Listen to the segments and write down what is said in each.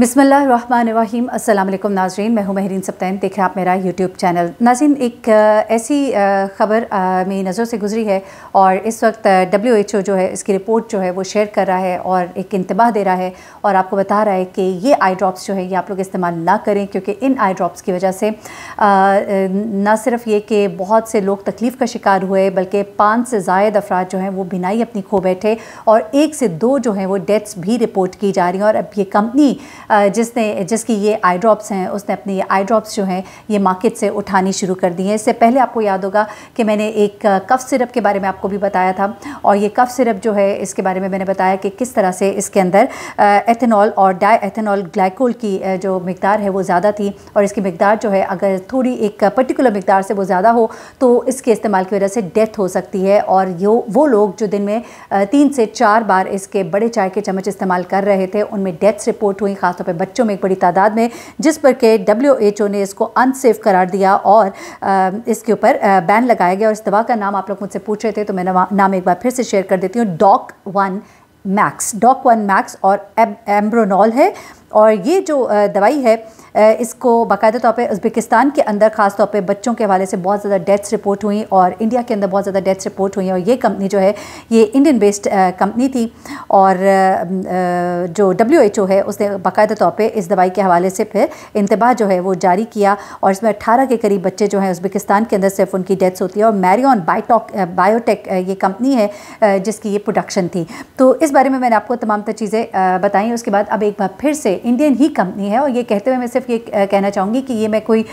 बिसमीम अल्लाम नाजरीन मैं हूं महरीन सप्तैन देख रहे हैं आप मेरा यूट्यूब चैनल नाजीन एक ऐसी ख़बर मेरी नज़रों से गुजरी है और इस वक्त डब्ल्यू एच ओ जो है इसकी रिपोर्ट जो है वो शेयर कर रहा है और एक इंतबाह दे रहा है और आपको बता रहा है कि ये आई ड्रॉप्स जो है ये आप लोग इस्तेमाल ना करें क्योंकि इन आई ड्रॉप्स की वजह से ना सिर्फ ये कि बहुत से लोग तकलीफ़ का शिकार हुए बल्कि पाँच से जायद अफराद जो हैं वो बिनाई अपनी खो बैठे और एक से दो जो हैं वो डेथ्स भी रिपोर्ट की जा रही हैं और अब ये कंपनी जिसने जिसकी ये आई ड्रॉप्स हैं उसने अपनी ये आई ड्रॉप्स जो हैं ये मार्केट से उठानी शुरू कर दी हैं इससे पहले आपको याद होगा कि मैंने एक कफ़ सिरप के बारे में आपको भी बताया था और ये कफ़ सिरप जो है इसके बारे में मैंने बताया कि किस तरह से इसके अंदर एथेनॉल और डाई एथेनॉल ग्लाइकोल की जो मकदार है वो ज़्यादा थी और इसकी मकदार जो है अगर थोड़ी एक पर्टिकुलर मकदार से वो ज़्यादा हो तो इसके इस्तेमाल की वजह से डेथ हो सकती है और यो वो लोग जो दिन में तीन से चार बार इसके बड़े चाय के चम्मच इस्तेमाल कर रहे थे उनमें डेथ्स रिपोर्ट हुई ख़ास खासतौर पर बच्चों में एक बड़ी तादाद में जिस पर के डब्ल्यू ने इसको अनसेफ करार दिया और इसके ऊपर बैन लगाया गया और इस दवा का नाम आप लोग मुझसे पूछ रहे थे तो मैं नाम एक बार फिर से शेयर कर देती हूँ Doc One Max Doc One Max और एम्ब्रोनॉल है और ये जो दवाई है इसको बाकायदा तौर पर उज़्बेकिस्तान के अंदर ख़ास तौर पर बच्चों के हवाले से बहुत ज़्यादा डेथ्स रिपोर्ट हुई और इंडिया के अंदर बहुत ज़्यादा डेथ्स रिपोर्ट हुई और ये कंपनी जो है ये इंडियन बेस्ड कंपनी थी और जो डब्ल्यू एच ओ है उसने बाकायदा तौर पर इस दवाई के हवाले से फिर इंतबाह जो है वो जारी किया और इसमें अट्ठारह के करीब बच्चे जो हैं उज़्बेकिस्तान के अंदर सिर्फ उनकी डेथ्स होती है और मैरियन बायोटॉक बायोटेक ये कंपनी है जिसकी ये प्रोडक्शन थी तो इस बारे में मैंने आपको तमाम तर चीज़ें बताई उसके बाद अब एक बार फिर से इंडियन ही कंपनी है और ये कहते हुए मैं सिर्फ ये कहना चाहूँगी कि ये मैं कोई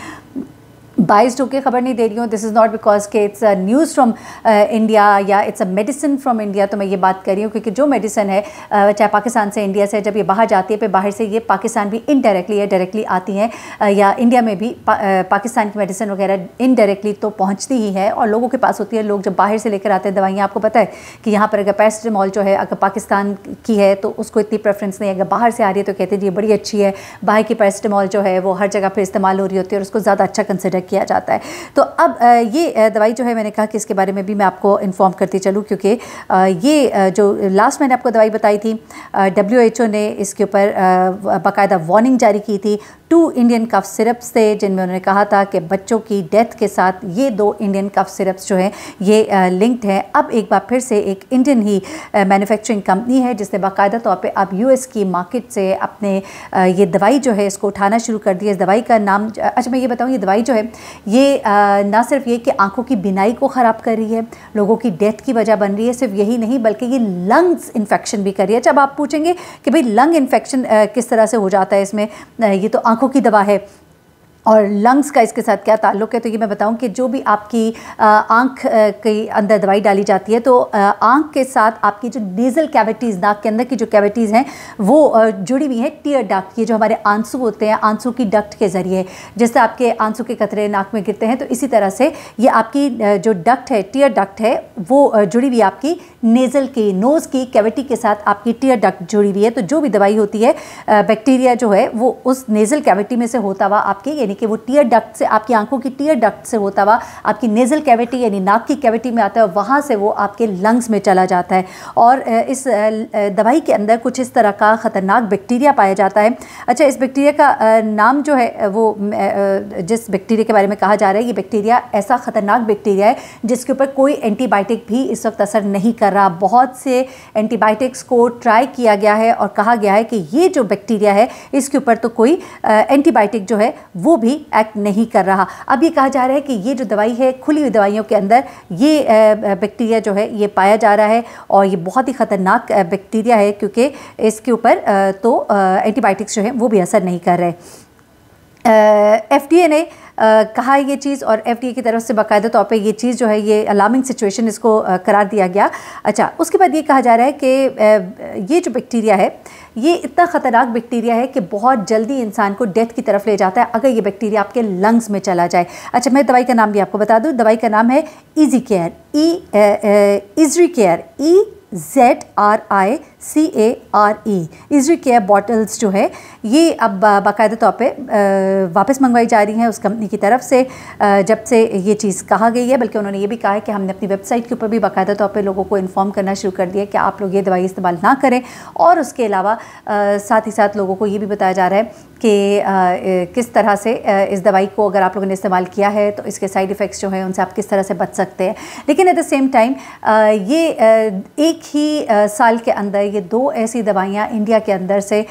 बाइज होकर खबर नहीं दे रही हूँ दिस इज़ नॉट बिकॉज के it's a news from India या it's a medicine from India तो मैं ये बात कर रही हूँ क्योंकि जो मेडिसिन है uh, चाहे पाकिस्तान से इंडिया से जब ये बाहर जाती है फिर बाहर से ये पाकिस्तान भी इनडायरेक्टली या डायरेक्टली आती हैं uh, या इंडिया में भी पा, uh, पाकिस्तान की मेडिसिन वगैरह इनडायरेक्टली तो पहुँचती ही है और लोगों के पास होती है लोग जब बाहर से लेकर आते हैं दवाइयाँ आपको पता है कि यहाँ पर अगर पैरासीटामॉल जो है अगर पाकिस्तान की है तो उसको इतनी प्रेफरेंस नहीं अगर बाहर से आ रही है तो कहते हैं जी बड़ी अच्छी है बाहर की पैरासीटामॉल जो है वो हर जगह पर इस्तेमाल हो रही होती है और उसको ज़्यादा अच्छा कंसिडर किया जाता है तो अब ये दवाई जो है मैंने कहा कि इसके बारे में भी मैं आपको इन्फॉर्म करती चलूँ क्योंकि ये जो लास्ट मैंने आपको दवाई बताई थी डब्ल्यू ने इसके ऊपर बाकायदा वार्निंग जारी की थी टू इंडियन कफ सिरप्स थे जिनमें उन्होंने कहा था कि बच्चों की डेथ के साथ ये दो इंडियन कफ सिरप्स जो हैं ये लिंक्ड हैं अब एक बार फिर से एक इंडियन ही मैन्युफैक्चरिंग कंपनी है जिसने बाकायदा तौर पर अब यूएस की मार्केट से अपने ये दवाई जो है इसको उठाना शुरू कर दिया इस दवाई का नाम अच्छा मैं ये बताऊँ ये दवाई जो है ये ना सिर्फ ये कि आँखों की बिनाई को ख़राब कर रही है लोगों की डेथ की वजह बन रही है सिर्फ यही नहीं बल्कि ये लंग्स इन्फेक्शन भी कर रही है जब अच्छा, आप पूछेंगे कि भाई लंग इन्फेक्शन किस तरह से हो जाता है इसमें ये तो आँखों आंखों की दवा है और लंग्स का इसके साथ क्या ताल्लुक है तो ये मैं बताऊं कि जो भी आपकी आंख के अंदर दवाई डाली जाती है तो आंख के साथ आपकी जो नेज़ल कैविटीज़ नाक के अंदर की जो कैविटीज़ हैं वो जुड़ी हुई हैं टीयर डक्ट ये जो हमारे आंसू होते हैं आंसू की डक्ट के ज़रिए जैसे आपके आंसू के कतरे नाक में गिरते हैं तो इसी तरह से ये आपकी जो डक्ट है टीयर डक्ट है वो जुड़ी हुई आपकी नेज़ल की नोज़ की कैविटी के साथ आपकी टीयर डक्ट जुड़ी हुई है तो जो भी दवाई होती है बैक्टीरिया जो है वो उस नेज़ल कैविटी में से होता हुआ आपकी यानी यानी कि वो टीयर डक्ट से आपकी आंखों की टीयर डक्ट से होता हुआ आपकी नेज़ल कैविटी यानी नाक की कैविटी में आता है वहाँ से वो आपके लंग्स में चला जाता है और इस दवाई के अंदर कुछ इस तरह का ख़तरनाक बैक्टीरिया पाया जाता है अच्छा इस बैक्टीरिया का नाम जो है वो जिस बैक्टीरिया के बारे में कहा जा रहा है ये बैक्टीरिया ऐसा ख़तरनाक बैक्टीरिया है जिसके ऊपर कोई एंटीबायोटिक भी इस वक्त असर नहीं कर रहा बहुत से एंटीबायोटिक्स को ट्राई किया गया है और कहा गया है कि ये जो बैक्टीरिया है इसके ऊपर तो कोई एंटीबायोटिक जो है वो भी एक्ट नहीं कर रहा अब ये कहा जा रहा है कि ये जो दवाई है खुली हुई दवाइयों के अंदर ये बैक्टीरिया जो है ये पाया जा रहा है और ये बहुत ही ख़तरनाक बैक्टीरिया है क्योंकि इसके ऊपर तो एंटीबायोटिक्स जो है वो भी असर नहीं कर रहे एफ डी ए ने कहा ये चीज़ और एफ की तरफ से बाकायदा तौर पर ये चीज़ जो है ये अलार्मिंग सिचुएशन इसको करार दिया गया अच्छा उसके बाद ये कहा जा रहा है कि ये जो बैक्टीरिया है ये इतना ख़तरनाक बैक्टीरिया है कि बहुत जल्दी इंसान को डेथ की तरफ ले जाता है अगर ये बैक्टीरिया आपके लंग्स में चला जाए अच्छा मैं दवाई का नाम भी आपको बता दूँ दवाई का नाम है EzriCare E EzriCare E Z R I C A R E EzriCare bottles जो है ये अब बाकायदा तौर पर वापस मंगवाई जा रही हैं उस कंपनी की तरफ से जब से ये चीज़ कहा गई है बल्कि उन्होंने ये भी कहा है कि हमने अपनी वेबसाइट के ऊपर भी बाकायदा तौर पर लोगों को इन्फॉर्म करना शुरू कर दिया कि आप लोग ये दवाई इस्तेमाल ना करें और उसके अलावा साथ ही साथ लोगों को ये भी बताया जा रहा है कि किस तरह से इस दवाई को अगर आप लोगों ने इस्तेमाल किया है तो इसके साइड इफ़ेक्ट्स जो हैं उनसे आप किस तरह से बच सकते हैं लेकिन एट द सेम टाइम ये एक ही साल के अंदर ये दो ऐसी दवाइयाँ इंडिया के अंदर से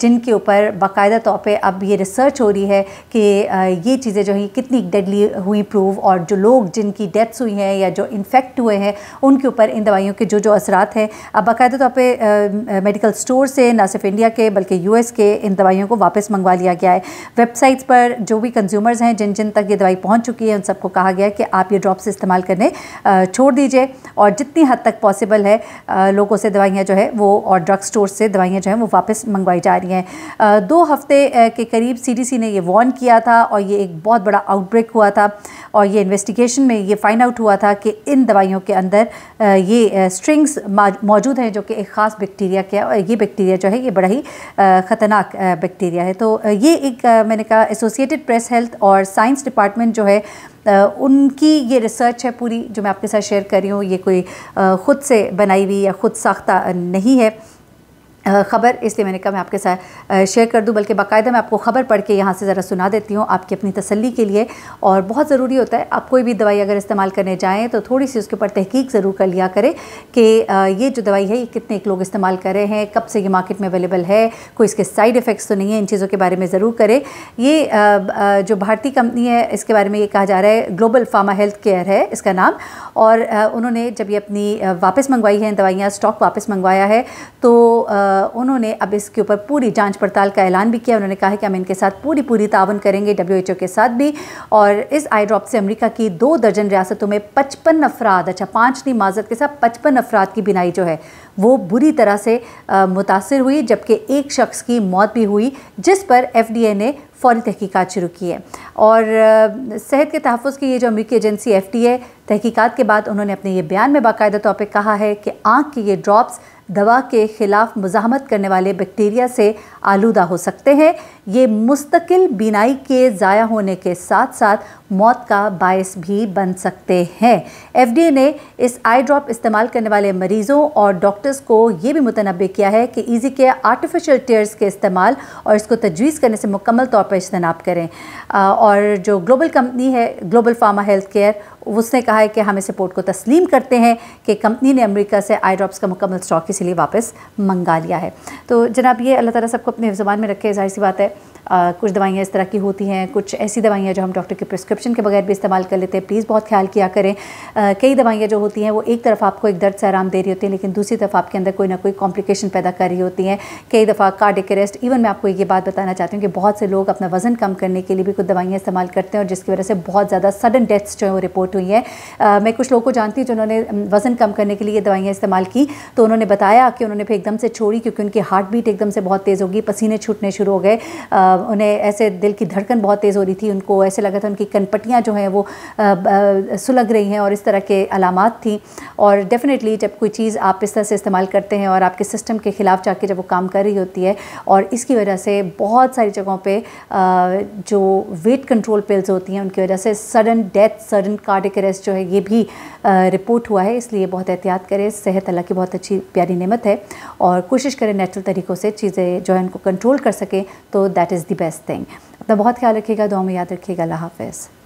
जिनके ऊपर बाकायदा तौर पर अब ये रिसर्च हो रही है कि ये चीज़ें जो हैं कितनी डेडली हुई प्रूव और जो लोग जिनकी डेथ्स हुई हैं या जो इन्फेक्ट हुए हैं उनके ऊपर इन दवाइयों के जो जो असरात हैं अब बाकायदा तौर पर मेडिकल स्टोर से ना सिर्फ इंडिया के बल्कि यूएस के इन दवाइयों को वापस मंगवा लिया गया है वेबसाइट्स पर जो भी कंज्यूमर्स हैं जिन जिन तक ये दवाई पहुँच चुकी है उन सबको कहा गया है कि आप ये ड्रॉप्स इस्तेमाल करने छोड़ दीजिए और जितनी हद तक पॉसिबल है लोगों से दवाइयाँ जो है है वो और ड्रग स्टोर से दवाइयाँ जो हैं वो वापस मंगवाई जा रही हैं दो हफ्ते के करीब सी ने ये वॉर्न किया था और ये एक बहुत बड़ा आउटब्रेक हुआ था और ये इन्वेस्टिगेशन में ये फाइंड आउट हुआ था कि इन दवाइयों के अंदर ये स्ट्रिंग्स मौजूद हैं जो कि एक ख़ास बैक्टीरिया के और ये बैक्टीरिया जो है ये बड़ा ही ख़तरनाक बैक्टीरिया है तो ये एक मैंने कहा एसोसिएटेड प्रेस हेल्थ और साइंस डिपार्टमेंट जो है उनकी ये रिसर्च है पूरी जो मैं आपके साथ शेयर कर रही हूँ ये कोई ख़ुद से बनाई हुई या ख़ुद साख्ता नहीं है ख़बर इसलिए मैंने कहा मैं आपके साथ शेयर कर दूं बल्कि बाकायदा मैं आपको ख़बर पढ़ के यहाँ से ज़रा सुना देती हूँ आपकी अपनी तसल्ली के लिए और बहुत ज़रूरी होता है आप कोई भी दवाई अगर इस्तेमाल करने जाएँ तो थोड़ी सी उसके ऊपर तहकीक ज़रूर कर लिया करें कि ये जो दवाई है ये कितने एक लोग इस्तेमाल कर रहे हैं कब से ये मार्केट में अवेलेबल है कोई इसके साइड इफ़ेक्ट्स तो नहीं है इन चीज़ों के बारे में ज़रूर करें ये जो भारतीय कंपनी है इसके बारे में ये कहा जा रहा है ग्लोबल फार्मा हेल्थ केयर है इसका नाम और उन्होंने जब ये अपनी वापस मंगवाई है दवाइयाँ स्टॉक वापस मंगवाया है तो उन्होंने अब इसके ऊपर पूरी जांच पड़ताल का ऐलान भी किया उन्होंने कहा है कि हम इनके साथ पूरी पूरी तावन करेंगे डब्ल्यू के साथ भी और इस आई ड्रॉप से अमरीका की दो दर्जन रियासतों में पचपन अफराद अच्छा पाँच नहीं माजत के साथ पचपन अफराद की बिनाई जो है वो बुरी तरह से मुतासर हुई जबकि एक शख्स की मौत भी हुई जिस पर एफ ने फौरी तहकीकत शुरू की है और सेहत के तहफ़ की ये जो अमरीकी एजेंसी एफ तहकीकात के बाद उन्होंने अपने ये बयान में बाकायदा तौर पर कहा है कि आँख के ये ड्रॉप्स दवा के खिलाफ मुजामत करने वाले बैक्टीरिया से आलूदा हो सकते हैं ये मुस्तकिल बीनाई के ज़ाया होने के साथ साथ मौत का बायस भी बन सकते हैं एफडीए ने इस आई ड्रॉप इस्तेमाल करने वाले मरीज़ों और डॉक्टर्स को ये भी मुतनबे किया है कि ईजी के आर्टिफिशियल टेयर्स के इस्तेमाल और इसको तजवीज़ करने से मुकम्मल तौर पर इजतनाब करें और जो ग्लोबल कंपनी है ग्लोबल फार्मा हेल्थ केयर उसने कहा है कि हम इस रिपोर्ट को तस्लीम करते हैं कि कंपनी ने अमेरिका से आई ड्रॉप्स का मुकम्मल स्टॉक इसीलिए वापस मंगा लिया है तो जनाब ये अल्लाह ताला सबको अपने ज़बान में रखे जाहिर सी बात है आ, कुछ दवाइयाँ इस तरह की होती हैं कुछ ऐसी दवाइयाँ जो हम डॉक्टर के प्रिस्क्रिप्शन के बगैर भी इस्तेमाल कर लेते हैं प्लीज़ बहुत ख्याल किया करें आ, कई दवाइयाँ जो होती हैं वो एक तरफ आपको एक दर्द से आराम दे रही होती हैं लेकिन दूसरी तरफ आपके अंदर कोई ना कोई कॉम्प्लिकेशन पैदा कर रही होती हैं कई दफ़ा कार्डिक अरेस्ट इवन मैं आपको ये बात बताना चाहती हूँ कि बहुत से लोग अपना वजन कम करने के लिए भी कुछ दवाइयाँ इस्तेमाल करते हैं और जिसकी वजह से बहुत ज़्यादा सडन डेथ्स जो है वो रिपोर्ट रिपोर्ट हुई है आ, मैं कुछ लोगों को जानती हूँ जिन्होंने वज़न कम करने के लिए दवाइयाँ इस्तेमाल की तो उन्होंने बताया कि उन्होंने फिर एकदम से छोड़ी क्योंकि उनकी हार्ट बीट एकदम से बहुत तेज़ होगी पसीने छूटने शुरू हो गए उन्हें ऐसे दिल की धड़कन बहुत तेज़ हो रही थी उनको ऐसे लगा था उनकी कनपटियाँ जो हैं वो सुलग रही हैं और इस तरह के अलामत थी और डेफ़िनेटली जब कोई चीज़ आप इस तरह से इस्तेमाल करते हैं और आपके सिस्टम के ख़िलाफ़ जाके जब वो काम कर रही होती है और इसकी वजह से बहुत सारी जगहों पे जो वेट कंट्रोल पिल्स होती हैं उनकी वजह से sudden death sudden card cardiac arrest जो है ये भी रिपोर्ट हुआ है इसलिए बहुत एहतियात करें सेहत अल्लाह की बहुत अच्छी प्यारी नेमत है और कोशिश करें नेचुरल तरीक़ों से चीज़ें जो है उनको कंट्रोल कर सकें तो that is the best thing अपना बहुत ख्याल रखिएगा दो में याद रखिएगा अल्लाह हाफिज़